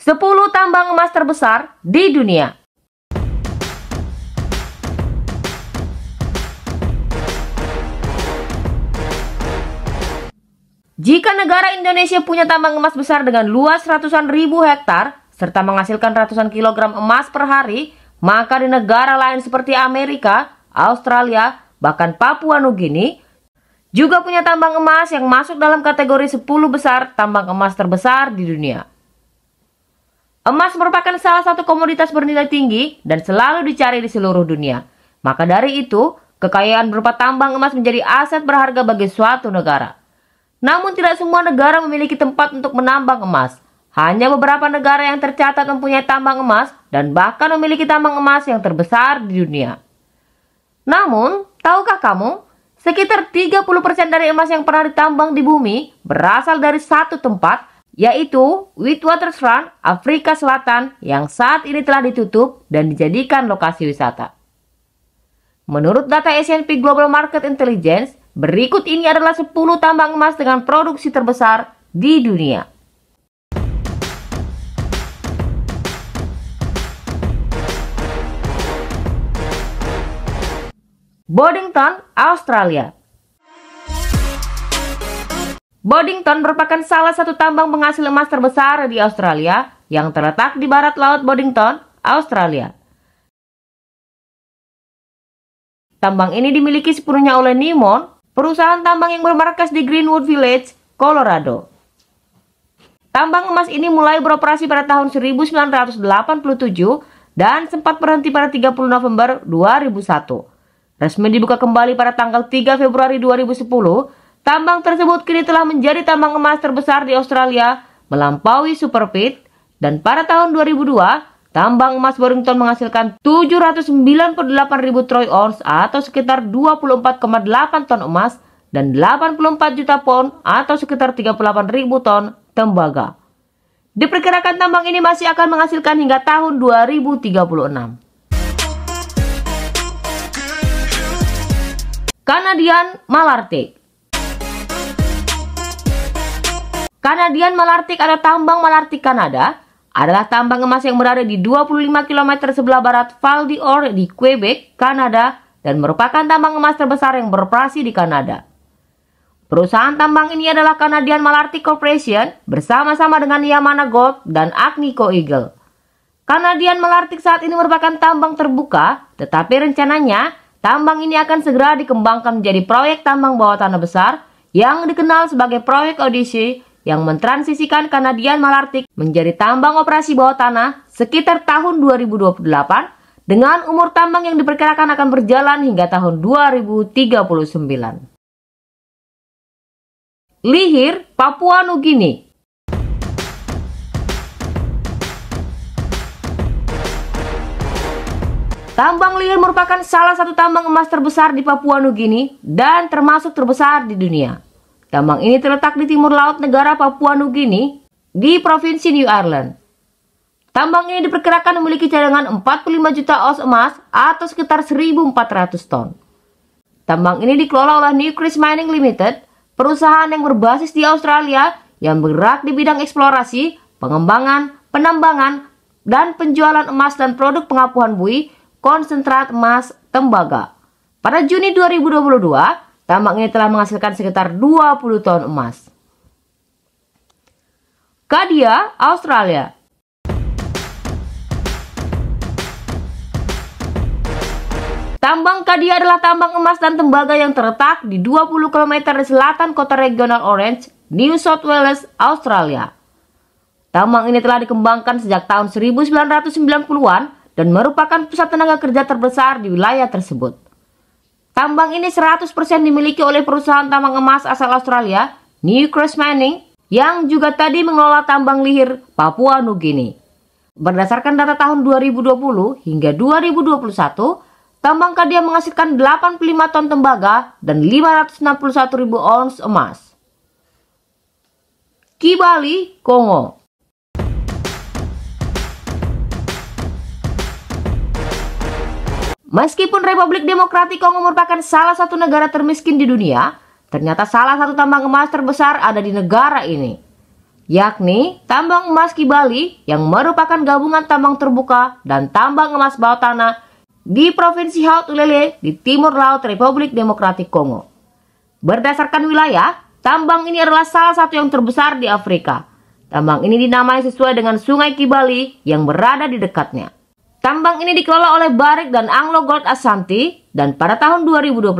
10 tambang emas terbesar di dunia. Jika negara Indonesia punya tambang emas besar dengan luas ratusan ribu hektar serta menghasilkan ratusan kilogram emas per hari, maka di negara lain seperti Amerika, Australia, bahkan Papua Nugini juga punya tambang emas yang masuk dalam kategori 10 besar tambang emas terbesar di dunia. Emas merupakan salah satu komoditas bernilai tinggi dan selalu dicari di seluruh dunia. Maka dari itu, kekayaan berupa tambang emas menjadi aset berharga bagi suatu negara. Namun tidak semua negara memiliki tempat untuk menambang emas. Hanya beberapa negara yang tercatat mempunyai tambang emas dan bahkan memiliki tambang emas yang terbesar di dunia. Namun, tahukah kamu, sekitar 30% dari emas yang pernah ditambang di bumi berasal dari satu tempat yaitu Witwatersrand, Afrika Selatan yang saat ini telah ditutup dan dijadikan lokasi wisata. Menurut data S&P Global Market Intelligence, berikut ini adalah 10 tambang emas dengan produksi terbesar di dunia. Boddington, Australia Boddington merupakan salah satu tambang penghasil emas terbesar di Australia yang terletak di barat laut Boddington, Australia. Tambang ini dimiliki sepenuhnya oleh Nimon, perusahaan tambang yang bermarkas di Greenwood Village, Colorado. Tambang emas ini mulai beroperasi pada tahun 1987 dan sempat berhenti pada 30 November 2001. Resmi dibuka kembali pada tanggal 3 Februari 2010 Tambang tersebut kini telah menjadi tambang emas terbesar di Australia, melampaui Super Pit, dan pada tahun 2002, tambang emas Borington menghasilkan 798.000 troy ounce atau sekitar 24,8 ton emas dan 84 juta pon atau sekitar 38.000 ton tembaga. Diperkirakan tambang ini masih akan menghasilkan hingga tahun 2036. Kanadian Malartic Kanadian Malartic atau tambang Malartic Kanada adalah tambang emas yang berada di 25 km sebelah barat Val d'Or di Quebec, Kanada dan merupakan tambang emas terbesar yang beroperasi di Kanada. Perusahaan tambang ini adalah Kanadian Malartic Corporation bersama-sama dengan Yamana Gold dan Agnico Eagle. Kanadian Malartic saat ini merupakan tambang terbuka, tetapi rencananya tambang ini akan segera dikembangkan menjadi proyek tambang bawah tanah besar yang dikenal sebagai proyek Odyssey yang mentransisikan Kanadian Malartic menjadi tambang operasi bawah tanah sekitar tahun 2028 dengan umur tambang yang diperkirakan akan berjalan hingga tahun 2039. Lihir, Papua Nugini Tambang Lihir merupakan salah satu tambang emas terbesar di Papua Nugini dan termasuk terbesar di dunia. Tambang ini terletak di timur laut negara Papua Nugini di Provinsi New Ireland. Tambang ini diperkirakan memiliki cadangan 45 juta oz emas atau sekitar 1.400 ton. Tambang ini dikelola oleh Newcrest Mining Limited, perusahaan yang berbasis di Australia yang bergerak di bidang eksplorasi, pengembangan, penambangan, dan penjualan emas dan produk pengapuhan bui, konsentrat emas, tembaga. Pada Juni 2022, Tambak ini telah menghasilkan sekitar 20 ton emas. Kadia, Australia. Tambang Kadia adalah tambang emas dan tembaga yang terletak di 20 km di selatan kota regional Orange, New South Wales, Australia. Tambang ini telah dikembangkan sejak tahun 1990-an dan merupakan pusat tenaga kerja terbesar di wilayah tersebut. Tambang ini 100% dimiliki oleh perusahaan tambang emas asal Australia, Newcrest Mining, yang juga tadi mengelola tambang lihir Papua Nugini. Berdasarkan data tahun 2020 hingga 2021, tambang Kadia menghasilkan 85 ton tembaga dan 561 ribu ons emas. Kibali, Kongo Meskipun Republik Demokratik Kongo merupakan salah satu negara termiskin di dunia, ternyata salah satu tambang emas terbesar ada di negara ini, yakni tambang emas Kibali yang merupakan gabungan tambang terbuka dan tambang emas bawah tanah di Provinsi Haut Ulele di timur laut Republik Demokratik Kongo. Berdasarkan wilayah, tambang ini adalah salah satu yang terbesar di Afrika. Tambang ini dinamai sesuai dengan sungai Kibali yang berada di dekatnya. Tambang ini dikelola oleh Barik dan Anglo Gold Asanti dan pada tahun 2021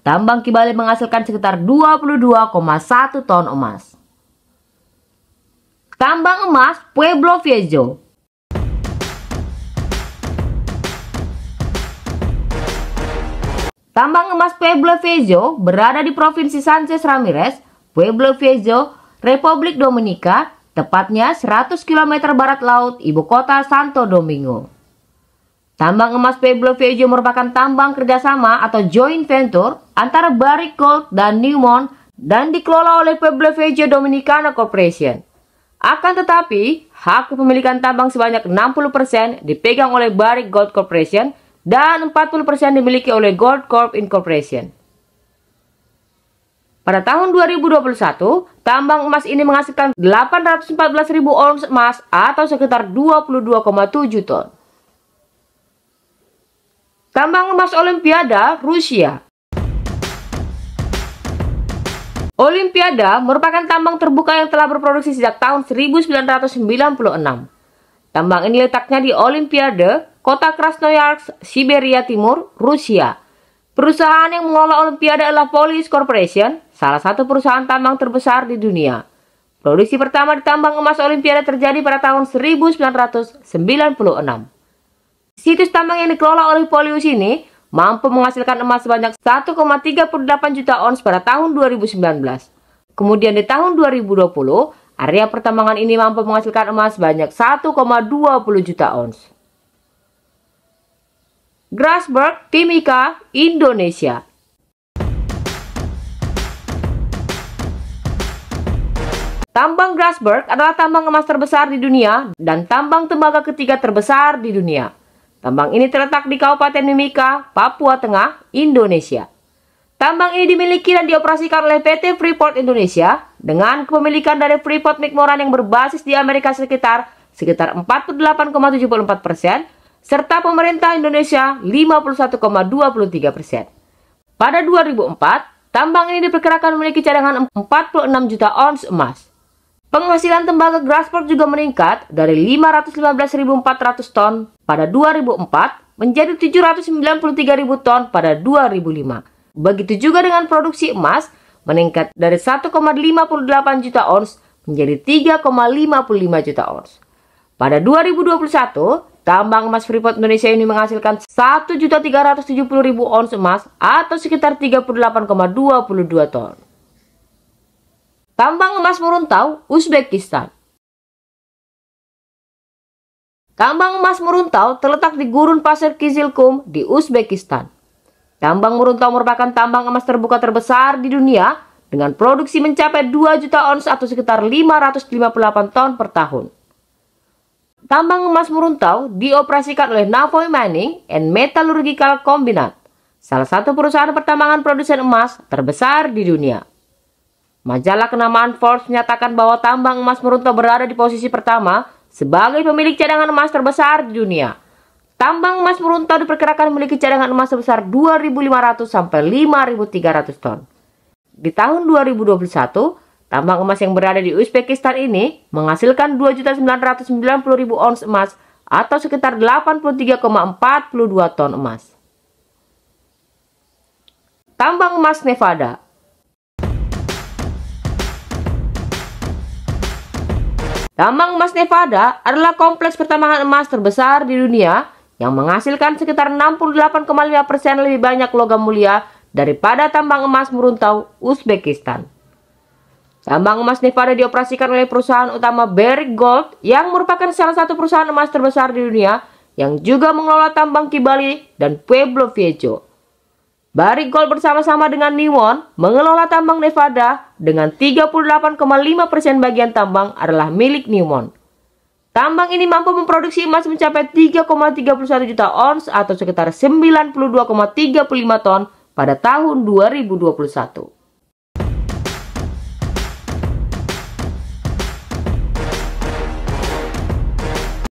tambang Kibale menghasilkan sekitar 22,1 ton emas. Tambang emas Pueblo Viejo Tambang emas Pueblo Viejo berada di Provinsi Sanchez Ramirez, Pueblo Viejo, Republik Dominika, tepatnya 100 km barat laut ibu kota Santo Domingo. Tambang emas Pueblo Viejo merupakan tambang kerjasama atau joint venture antara Barrick Gold dan Newmont dan dikelola oleh Pueblo Viejo Dominicana Corporation. Akan tetapi, hak kepemilikan tambang sebanyak 60% dipegang oleh Barrick Gold Corporation dan 40% dimiliki oleh Gold Corp Incorporation. Pada tahun 2021, tambang emas ini menghasilkan 814.000 ons emas atau sekitar 22,7 ton. Tambang emas Olimpiada Rusia Olimpiada merupakan tambang terbuka yang telah berproduksi sejak tahun 1996. Tambang ini letaknya di Olimpiade, kota Krasnoyarsk, Siberia Timur, Rusia. Perusahaan yang mengelola Olimpiade adalah Polis Corporation, salah satu perusahaan tambang terbesar di dunia. Produksi pertama di tambang emas Olimpiade terjadi pada tahun 1996. Situs tambang yang dikelola oleh Polius ini mampu menghasilkan emas sebanyak 1,38 juta ons pada tahun 2019. Kemudian di tahun 2020, area pertambangan ini mampu menghasilkan emas sebanyak 1,20 juta ons. Grasberg, Timika, Indonesia. Tambang Grasberg adalah tambang emas terbesar di dunia dan tambang tembaga ketiga terbesar di dunia. Tambang ini terletak di Kabupaten Mimika, Papua Tengah, Indonesia. Tambang ini dimiliki dan dioperasikan oleh PT Freeport Indonesia dengan kepemilikan dari Freeport McMoran yang berbasis di Amerika sekitar sekitar 48,74 persen, serta pemerintah Indonesia 51,23 persen. Pada 2004, tambang ini diperkirakan memiliki cadangan 46 juta ons emas. Penghasilan tembaga Grassport juga meningkat dari 515.400 ton pada 2004 menjadi 793.000 ton pada 2005. Begitu juga dengan produksi emas meningkat dari 1,58 juta ons menjadi 3,55 juta ons. Pada 2021, tambang emas Freeport Indonesia ini menghasilkan 1.370.000 ons emas atau sekitar 38,22 ton. Tambang emas Muruntau, Uzbekistan. Tambang emas Muruntau terletak di gurun pasir Kizilkum di Uzbekistan. Tambang Muruntau merupakan tambang emas terbuka terbesar di dunia dengan produksi mencapai 2 juta ons atau sekitar 558 ton per tahun. Tambang emas Muruntau dioperasikan oleh Navoy Mining and Metallurgical Combinat, salah satu perusahaan pertambangan produsen emas terbesar di dunia. Majalah kenamaan Forbes menyatakan bahwa tambang emas Merunto berada di posisi pertama sebagai pemilik cadangan emas terbesar di dunia. Tambang emas Merunto diperkirakan memiliki cadangan emas sebesar 2.500 sampai 5.300 ton. Di tahun 2021, tambang emas yang berada di Uzbekistan ini menghasilkan 2.990.000 ons emas atau sekitar 83,42 ton emas. Tambang emas Nevada Tambang emas Nevada adalah kompleks pertambangan emas terbesar di dunia yang menghasilkan sekitar 68,5% lebih banyak logam mulia daripada tambang emas meruntau Uzbekistan. Tambang emas Nevada dioperasikan oleh perusahaan utama Barrick Gold yang merupakan salah satu perusahaan emas terbesar di dunia yang juga mengelola tambang Kibali dan Pueblo Viejo. Barigol bersama-sama dengan Niwon mengelola tambang Nevada dengan 38,5% bagian tambang adalah milik Niwon. Tambang ini mampu memproduksi emas mencapai 3,31 juta ons atau sekitar 92,35 ton pada tahun 2021.